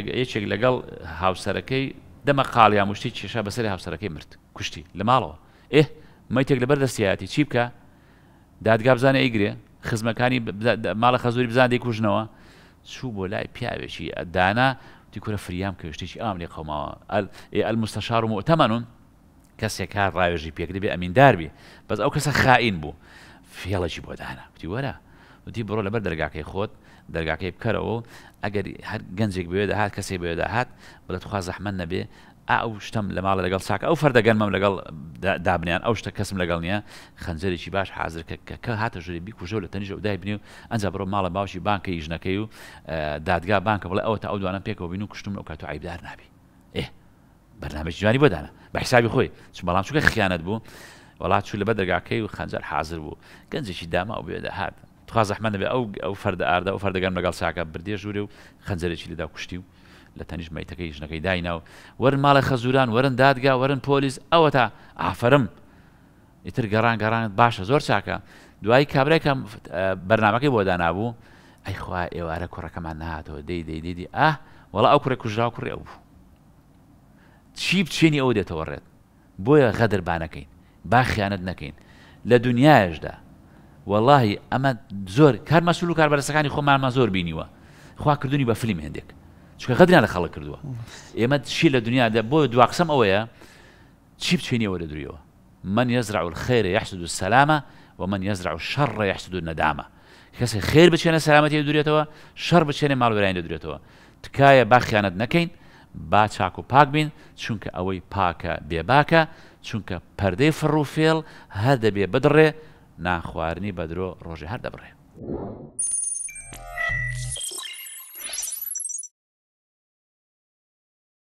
یەکێک لەگەڵ هاوسەرەکەی دەمە قاڵیا مشتی کێشە بەسەری هاوسەرەکەی مرد کوشتی لە ماڵەوە ئێ مەیتێک لەبەر دەستیاتی چی بکە دادگا بزانە ئەیگرێ خزمەکانی ماڵە خەزوری بزاندی کوژنەوە چوو بۆ لای پیاوێکی دانا دیکورە فریام کەشتێکی ئامنی قەماوە ئەلمستەشار و تەمەون کەسێک کار ڕاوێژی پێک دەبێ ئەمینداربی بەس ئەو کەسە خائین بوو فێڵەی بۆ دانا وتی وەرە وتی بڕۆ لەبەر دەرگاکەی خۆت دەرگاکەی بکەرەوە ئەگەر هەر گەنجێک بێدا هات کەسێک بێدا هات بڵێت خوا زەحمەن نەبێ ئاو شتم لە ماڵە لەگەڵ ساکە ئەو فەردەگەنمەم لەگەڵ دابنیان ئەو شتە کەسم لەگەڵ نییە خەنجەرێکی باش حاضر کە کە هاتە ژری بیکوژە لە تەنیژە ودای بنی و ئەنج بڕۆ ماڵە باوشی بانکە ژنەکەی و دادگا بانکە بڵێ ئەو تا ئەو دوانە پێکەوە بین و کوشتم ئەو کاتۆ عیبدار نابی ئێ بەرنامەی جوانی بۆدانە بە حیسابی خۆی چ بەڵام چووکە خیانەت بوو وڵات چوو لە بە دەرگاکەی و خەنجەر حاضر بوو گەنجێکی داما و بێدە هاتە تخوا زەحمەن بێ ئەو ئەو فەردە ئاردا ئەو فەردەگەن لەگەڵ ساکە بردێ ژوورێ و خەنجەرێکی لەدا کوشتی و لە تەنیش مەیتەکەی ژنەکەی دایناو وەرن ماڵە خەزوران وەرن دادگا وەرن پۆلیس ئەوە تا ئافرم ئیتر گەڕان گەڕان باشە زۆر چاکە دوای کابراێکم بەرنمەکەی بۆ دانابوو ئەیخوا ئێوارە کوڕەکەمان نهاتەوە دەی دەی دیدی ئا وڵا ئەو کوڕێک کوژرا کوڕێ بوو چی بچینی ئەو دێتەوەڕێت بۆیە غەدربانەکەین با خیانەت نەکەین لە دنیاەشدا واللهی ئەمە زۆر کار مەسول و کاربەرسەکانی خۆمانمە زۆر بینیوە خواکردنی بە فلیم هەندێک چکە غەدران لە خەڵک کردووە ئێمە چی لە دنیادا بۆ دواقسم ئەوەیە چی بچینیەوە لە درویەوە من يزرع الخير يحسد السلامة ومن يزرع الشر يحسد الندامة کەس خێر بچێنە سلامەتی دورێتەوە شەر بچێنێ ماڵبرانی دەدرێتەوە تکایە با خیانەت نەکەین با چاک و پاک بین چونکە ئەوەی پاکە بێباکە چونکە پەردەی فڕوفێڵ هەر دەبێ بدڕێ ناخواردنی بەدرۆ ڕۆژێ هەر دەبڕێ.